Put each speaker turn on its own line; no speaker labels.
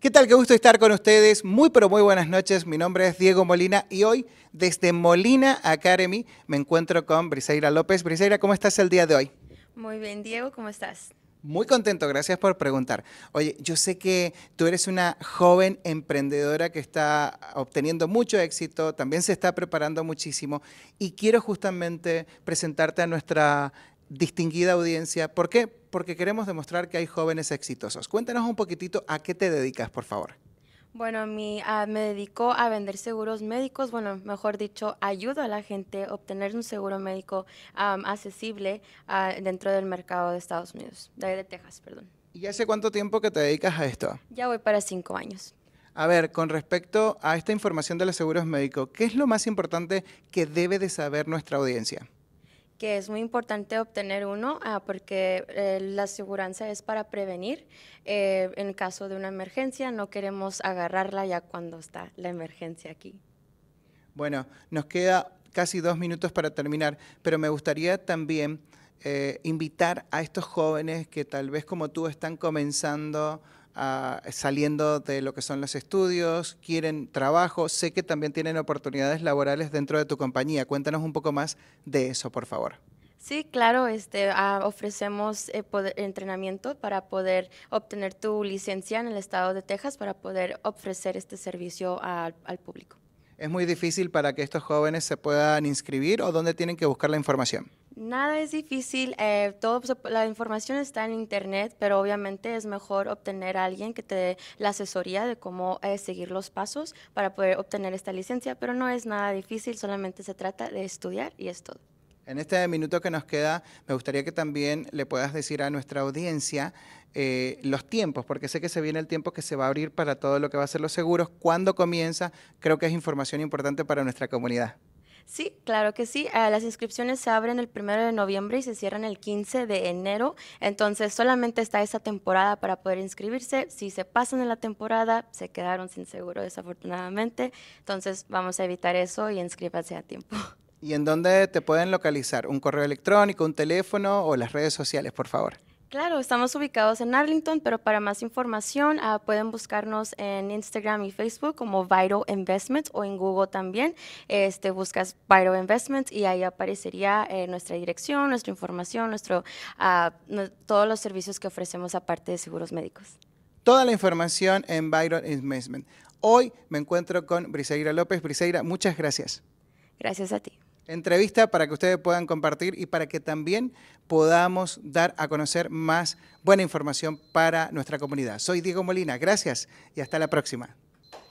¿Qué tal? Qué gusto estar con ustedes. Muy, pero muy buenas noches. Mi nombre es Diego Molina y hoy desde Molina Academy me encuentro con Briseira López. Briseira, ¿cómo estás el día de hoy?
Muy bien, Diego, ¿cómo estás?
Muy contento, gracias por preguntar. Oye, yo sé que tú eres una joven emprendedora que está obteniendo mucho éxito, también se está preparando muchísimo y quiero justamente presentarte a nuestra distinguida audiencia. ¿Por qué? Porque queremos demostrar que hay jóvenes exitosos. Cuéntanos un poquitito a qué te dedicas, por favor.
Bueno, mi, me dedico a vender seguros médicos, bueno, mejor dicho, ayudo a la gente a obtener un seguro médico accesible dentro del mercado de Estados Unidos, de, de Texas, perdón.
¿Y hace cuánto tiempo que te dedicas a esto?
Ya voy para cinco años.
A ver, con respecto a esta información de los seguros médicos, ¿qué es lo más importante que debe de saber nuestra audiencia?
que es muy importante obtener uno ah, porque eh, la seguridad es para prevenir eh, en caso de una emergencia, no queremos agarrarla ya cuando está la emergencia aquí.
Bueno, nos queda casi dos minutos para terminar, pero me gustaría también eh, invitar a estos jóvenes que tal vez como tú están comenzando saliendo de lo que son los estudios, quieren trabajo, sé que también tienen oportunidades laborales dentro de tu compañía. Cuéntanos un poco más de eso, por favor.
Sí, claro, este, ah, ofrecemos eh, entrenamiento para poder obtener tu licencia en el estado de Texas para poder ofrecer este servicio al, al público.
¿Es muy difícil para que estos jóvenes se puedan inscribir o dónde tienen que buscar la información?
Nada es difícil, eh, todo, la información está en internet, pero obviamente es mejor obtener a alguien que te dé la asesoría de cómo eh, seguir los pasos para poder obtener esta licencia, pero no es nada difícil, solamente se trata de estudiar y es todo.
En este minuto que nos queda, me gustaría que también le puedas decir a nuestra audiencia eh, los tiempos, porque sé que se viene el tiempo que se va a abrir para todo lo que va a ser los seguros, cuándo comienza, creo que es información importante para nuestra comunidad.
Sí, claro que sí. Ah, las inscripciones se abren el 1 de noviembre y se cierran el 15 de enero. Entonces solamente está esa temporada para poder inscribirse. Si se pasan en la temporada, se quedaron sin seguro desafortunadamente. Entonces vamos a evitar eso y inscríbase a tiempo.
¿Y en dónde te pueden localizar? ¿Un correo electrónico, un teléfono o las redes sociales, por favor?
Claro, estamos ubicados en Arlington, pero para más información ah, pueden buscarnos en Instagram y Facebook como Vital Investments o en Google también. Este, buscas Vital Investments y ahí aparecería eh, nuestra dirección, nuestra información, nuestro, ah, todos los servicios que ofrecemos aparte de seguros médicos.
Toda la información en Vital Investment. Hoy me encuentro con Briseira López. Briseira, muchas gracias. Gracias a ti entrevista para que ustedes puedan compartir y para que también podamos dar a conocer más buena información para nuestra comunidad. Soy Diego Molina, gracias y hasta la próxima.